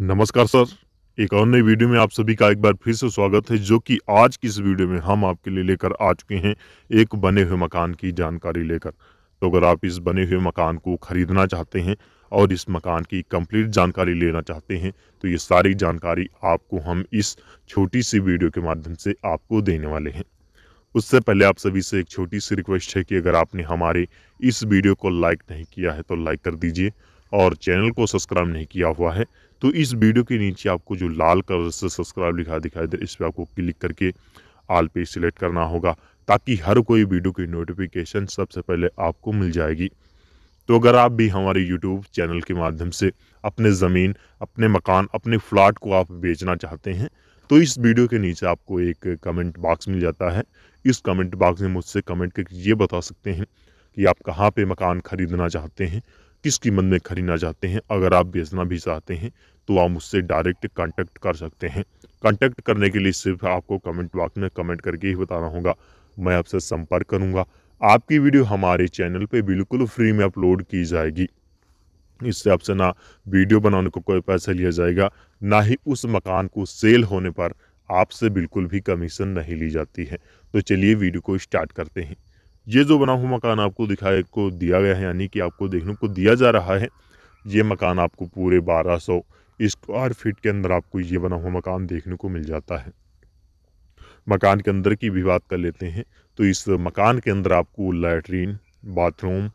नमस्कार सर एक और नई वीडियो में आप सभी का एक बार फिर से स्वागत है जो कि आज की इस वीडियो में हम आपके लिए लेकर आ चुके हैं एक बने हुए मकान की जानकारी लेकर तो अगर आप इस बने हुए मकान को खरीदना चाहते हैं और इस मकान की कंप्लीट जानकारी लेना चाहते हैं तो ये सारी जानकारी आपको हम इस छोटी सी वीडियो के माध्यम से आपको देने वाले हैं उससे पहले आप सभी से एक छोटी सी रिक्वेस्ट है कि अगर आपने हमारे इस वीडियो को लाइक नहीं किया है तो लाइक कर दीजिए और चैनल को सब्सक्राइब नहीं किया हुआ है तो इस वीडियो के नीचे आपको जो लाल कलर से सब्सक्राइब लिखा दिखाई दे इस पर आपको क्लिक करके आल पे सिलेक्ट करना होगा ताकि हर कोई वीडियो की नोटिफिकेशन सबसे पहले आपको मिल जाएगी तो अगर आप भी हमारे यूट्यूब चैनल के माध्यम से अपने ज़मीन अपने मकान अपने फ्लाट को आप बेचना चाहते हैं तो इस वीडियो के नीचे आपको एक कमेंट बॉक्स मिल जाता है इस कमेंट बॉक्स में मुझसे कमेंट करके ये बता सकते हैं कि आप कहाँ पे मकान ख़रीदना चाहते हैं किस कीमत में खरीदना चाहते हैं अगर आप बेचना भी चाहते हैं तो आप मुझसे डायरेक्ट कांटेक्ट कर सकते हैं कांटेक्ट करने के लिए सिर्फ आपको कमेंट बॉक्स में कमेंट करके ही बताना होगा मैं आपसे संपर्क करूंगा आपकी वीडियो हमारे चैनल पे बिल्कुल फ्री में अपलोड की जाएगी इससे आपसे ना वीडियो बनाने को कोई पैसा लिया जाएगा ना ही उस मकान को सेल होने पर आपसे बिल्कुल भी कमीशन नहीं ली जाती है तो चलिए वीडियो को स्टार्ट करते हैं ये जो बना हुआ मकान आपको दिखाए को दिया गया है यानी कि आपको देखने को दिया जा रहा है ये मकान आपको पूरे 1200 स्क्वायर फीट के अंदर आपको ये बना हुआ मकान देखने को मिल जाता है मकान के अंदर की भी बात कर लेते हैं तो इस मकान के अंदर आपको latrine bathroom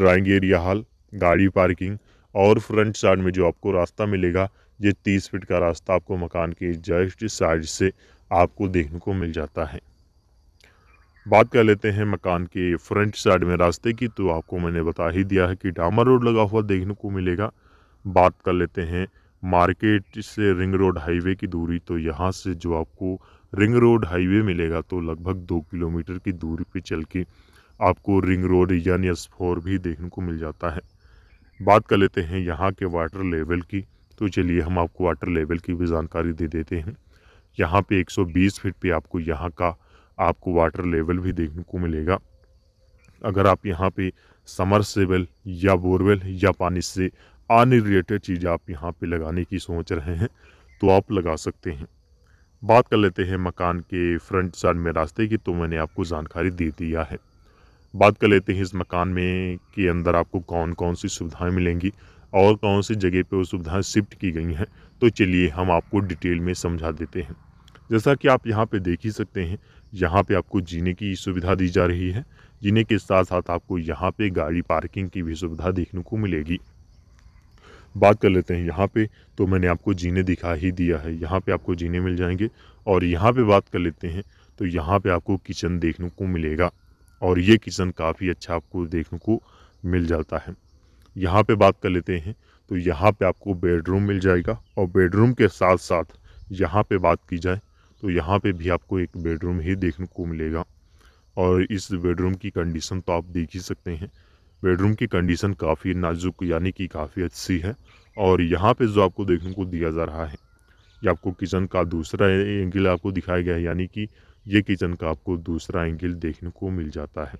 drawing area hall गाड़ी पार्किंग और फ्रंट साइड में जो आपको रास्ता मिलेगा ये तीस फीट का रास्ता आपको मकान के जस्ट साइड से आपको देखने को मिल जाता है बात कर लेते हैं मकान के फ्रंट साइड में रास्ते की तो आपको मैंने बता ही दिया है कि डामर रोड लगा हुआ देखने को मिलेगा बात कर लेते हैं मार्केट से रिंग रोड हाईवे की दूरी तो यहाँ से जो आपको रिंग रोड हाईवे मिलेगा तो लगभग दो किलोमीटर की दूरी पे चल के आपको रिंग रोड यानी एस फोर भी देखने को मिल जाता है बात कर लेते हैं यहाँ के वाटर लेवल की तो चलिए हम आपको वाटर लेवल की भी जानकारी दे देते हैं यहाँ पे 120 फीट पे आपको यहाँ का आपको वाटर लेवल भी देखने को मिलेगा अगर आप यहाँ पे समरसेबल या बोरवेल या पानी से अनरिलेटेड चीज़ आप यहाँ पे लगाने की सोच रहे हैं तो आप लगा सकते हैं बात कर लेते हैं मकान के फ्रंट साइड में रास्ते की तो मैंने आपको जानकारी दे दिया है बात कर लेते हैं इस मकान में के अंदर आपको कौन कौन सी सुविधाएं मिलेंगी और कौन सी जगह पे वो सुविधाएं शिफ्ट की गई हैं तो चलिए हम आपको डिटेल में समझा देते हैं जैसा कि आप यहाँ पे देख ही सकते हैं यहाँ पे आपको जीने की सुविधा दी जा रही है जीने के साथ साथ आपको यहाँ पे गाड़ी पार्किंग की भी सुविधा देखने को मिलेगी बात कर लेते हैं यहाँ पे तो मैंने आपको जीने दिखा ही दिया है यहाँ पे आपको जीने मिल जाएंगे और यहाँ पे बात कर लेते हैं तो यहाँ पे आपको किचन देखने को मिलेगा और ये किचन काफ़ी अच्छा आपको देखने को मिल जाता है यहाँ पे बात कर लेते हैं तो यहाँ पे आपको बेडरूम मिल जाएगा और बेडरूम के साथ साथ यहाँ पे बात की जाए तो यहाँ पे भी आपको एक बेडरूम ही देखने को मिलेगा और इस बेडरूम की कंडीशन तो आप देख ही सकते हैं बेडरूम की कंडीशन काफ़ी नाजुक यानी कि काफ़ी अच्छी है और यहाँ पे जो आपको देखने को दिया जा रहा है ये आपको किचन का दूसरा एंगल आपको दिखाया गया है यानी कि ये किचन का आपको दूसरा एंगल देखने को मिल जाता है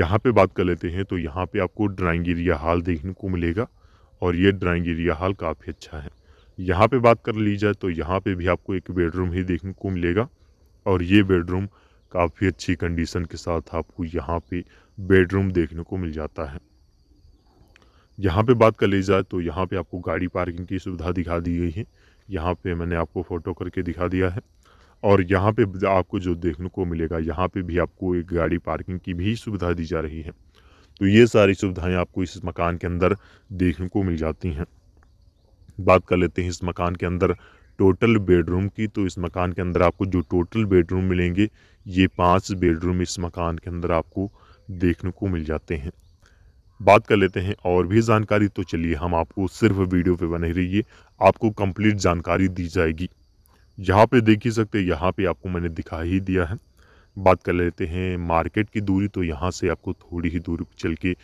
यहाँ पर बात कर लेते हैं तो यहाँ पर आपको ड्राइंग एरिया हाल देखने को मिलेगा और ये ड्राइंग एरिया हाल काफ़ी अच्छा है यहाँ पे बात कर ली जाए तो यहाँ पे भी आपको एक बेडरूम ही देखने को मिलेगा और ये बेडरूम काफ़ी अच्छी कंडीशन के साथ आपको यहाँ पे बेडरूम देखने को मिल जाता है यहाँ पे बात कर ली जाए तो यहाँ पे आपको गाड़ी पार्किंग की सुविधा दिखा दी गई है यहाँ पे मैंने आपको फ़ोटो करके दिखा दिया है और यहाँ पे आपको जो देखने को मिलेगा यहाँ पे भी आपको एक गाड़ी पार्किंग की भी सुविधा दी जा रही है तो ये सारी सुविधाएं आपको इस मकान के अंदर देखने को मिल जाती हैं बात कर लेते हैं इस मकान के अंदर टोटल बेडरूम की तो इस मकान के अंदर आपको जो टोटल बेडरूम मिलेंगे ये पांच बेडरूम इस मकान के अंदर आपको देखने को मिल जाते हैं बात कर लेते हैं और भी जानकारी तो चलिए हम आपको सिर्फ वीडियो पे बने रहिए आपको कंप्लीट जानकारी दी जाएगी यहाँ पे देख ही सकते हैं यहाँ पे आपको मैंने दिखा ही दिया है बात कर लेते हैं मार्केट की दूरी तो यहाँ से आपको थोड़ी ही दूरी चल के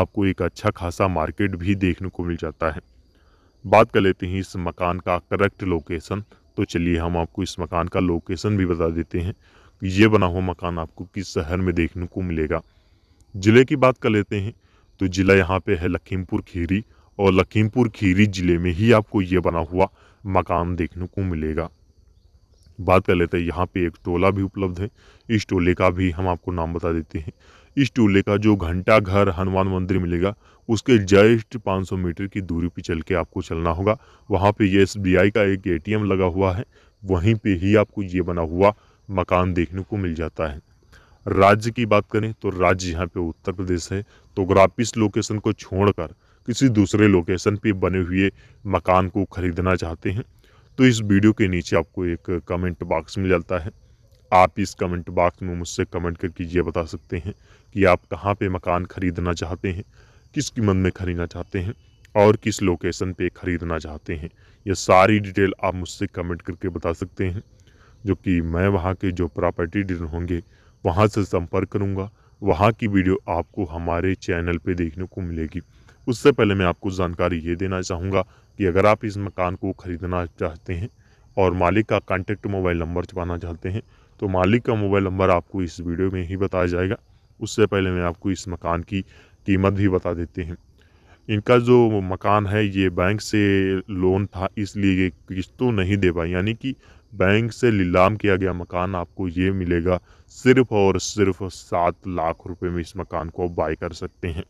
आपको एक अच्छा खासा मार्केट भी देखने को मिल जाता है बात कर लेते हैं इस मकान का करेक्ट लोकेशन तो चलिए हम आपको इस मकान का लोकेशन भी बता देते हैं ये बना हुआ मकान आपको किस शहर में देखने को मिलेगा ज़िले की बात कर लेते हैं तो ज़िला यहाँ पे है लखीमपुर खीरी और लखीमपुर खीरी ज़िले में ही आपको ये बना हुआ मकान देखने को मिलेगा बात कर लेते हैं यहाँ पे एक टोला भी उपलब्ध है इस टोले का भी हम आपको नाम बता देते हैं इस टूले का जो घंटा घर हनुमान मंदिर मिलेगा उसके जस्ट 500 मीटर की दूरी पर चल के आपको चलना होगा वहाँ पे ये एस का एक एटीएम लगा हुआ है वहीं पे ही आपको ये बना हुआ मकान देखने को मिल जाता है राज्य की बात करें तो राज्य यहाँ पे उत्तर प्रदेश है तो अगर आप इस लोकेशन को छोड़कर किसी दूसरे लोकेशन पे बने हुए मकान को ख़रीदना चाहते हैं तो इस वीडियो के नीचे आपको एक कमेंट बॉक्स मिल जाता है आप इस कमेंट बॉक्स में मुझसे कमेंट करके ये बता सकते हैं कि आप कहाँ पे मकान ख़रीदना चाहते हैं किस कीमत में ख़रीदना चाहते हैं और किस लोकेशन पे ख़रीदना चाहते हैं ये सारी डिटेल आप मुझसे कमेंट करके बता सकते हैं जो कि मैं वहाँ के जो प्रॉपर्टी डीलर होंगे वहाँ से संपर्क करूँगा वहाँ की वीडियो आपको हमारे चैनल पर देखने को मिलेगी उससे पहले मैं आपको जानकारी ये देना चाहूँगा कि अगर आप इस मकान को ख़रीदना चाहते हैं और मालिक का कॉन्टेक्ट मोबाइल नंबर चुपाना चाहते हैं तो मालिक का मोबाइल नंबर आपको इस वीडियो में ही बताया जाएगा उससे पहले मैं आपको इस मकान की कीमत भी बता देते हैं इनका जो मकान है ये बैंक से लोन था इसलिए ये किस्तों तो नहीं दे पाए यानी कि बैंक से नीलाम किया गया मकान आपको ये मिलेगा सिर्फ और सिर्फ सात लाख रुपए में इस मकान को आप बाय कर सकते हैं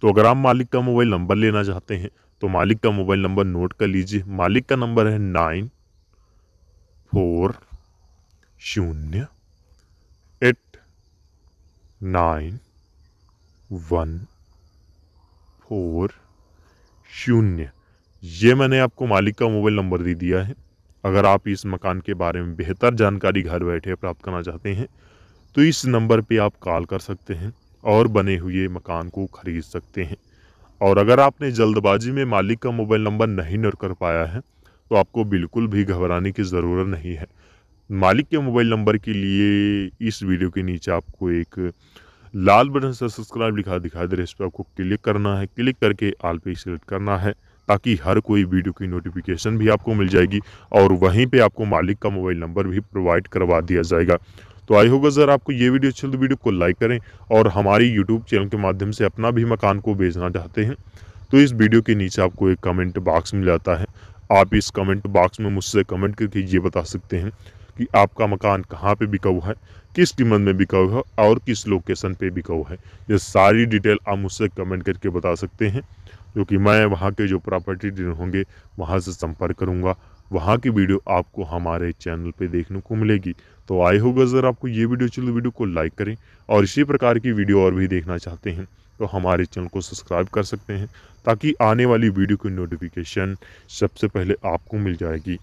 तो अगर आप मालिक का मोबाइल नंबर लेना चाहते हैं तो मालिक का मोबाइल नंबर नोट कर लीजिए मालिक का नंबर है नाइन फोर शून्य एट नाइन वन फोर शून्य ये मैंने आपको मालिक का मोबाइल नंबर दे दिया है अगर आप इस मकान के बारे में बेहतर जानकारी घर बैठे प्राप्त करना चाहते हैं तो इस नंबर पे आप कॉल कर सकते हैं और बने हुए मकान को खरीद सकते हैं और अगर आपने जल्दबाजी में मालिक का मोबाइल नंबर नहीं नोट कर पाया है तो आपको बिल्कुल भी घबराने की ज़रूरत नहीं है मालिक के मोबाइल नंबर के लिए इस वीडियो के नीचे आपको एक लाल बटन से सब्सक्राइब लिखा दिखाई दे रहा है इस पर आपको क्लिक करना है क्लिक करके आल पे सिलेक्ट करना है ताकि हर कोई वीडियो की नोटिफिकेशन भी आपको मिल जाएगी और वहीं पे आपको मालिक का मोबाइल नंबर भी प्रोवाइड करवा दिया जाएगा तो आई होगा सर आपको ये वीडियो अच्छी तो वीडियो को लाइक करें और हमारी यूट्यूब चैनल के माध्यम से अपना भी मकान को भेजना चाहते हैं तो इस वीडियो के नीचे आपको एक कमेंट बॉक्स मिल जाता है आप इस कमेंट बॉक्स में मुझसे कमेंट करके ये बता सकते हैं कि आपका मकान कहाँ पे बिका हुआ है किस कीमत में बिका हुआ है और किस लोकेशन पे बिका हुआ है ये सारी डिटेल आप मुझसे कमेंट करके बता सकते हैं क्योंकि मैं वहाँ के जो प्रॉपर्टी डीलर होंगे वहाँ से संपर्क करूँगा वहाँ की वीडियो आपको हमारे चैनल पे देखने को मिलेगी तो आई होगा अगर आपको ये वीडियो चलो वीडियो को लाइक करें और इसी प्रकार की वीडियो और भी देखना चाहते हैं तो हमारे चैनल को सब्सक्राइब कर सकते हैं ताकि आने वाली वीडियो की नोटिफिकेशन सबसे पहले आपको मिल जाएगी